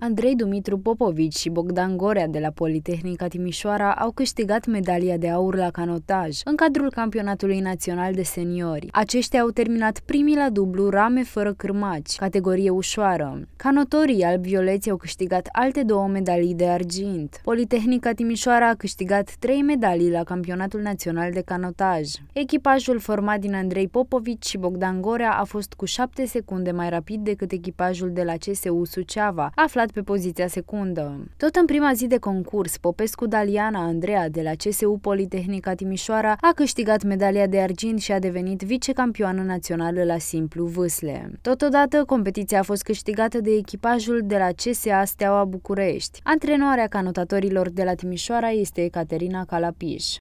Andrei Dumitru Popovici și Bogdan Gorea de la Politehnica Timișoara au câștigat medalia de aur la canotaj în cadrul campionatului național de seniori. Aceștia au terminat primii la dublu rame fără cârmaci, categorie ușoară. Canotorii al violeți au câștigat alte două medalii de argint. Politehnica Timișoara a câștigat trei medalii la campionatul național de canotaj. Echipajul format din Andrei Popovici și Bogdan Gorea a fost cu șapte secunde mai rapid decât echipajul de la CSU Suceava, aflat aflat pe poziția secundă. Tot în prima zi de concurs, Popescu Daliana Andreea de la CSU Politehnica Timișoara a câștigat medalia de argint și a devenit vicecampioană națională la simplu vâsle. Totodată, competiția a fost câștigată de echipajul de la CSA Steaua București. Antrenoarea canotatorilor de la Timișoara este Caterina Calapiș.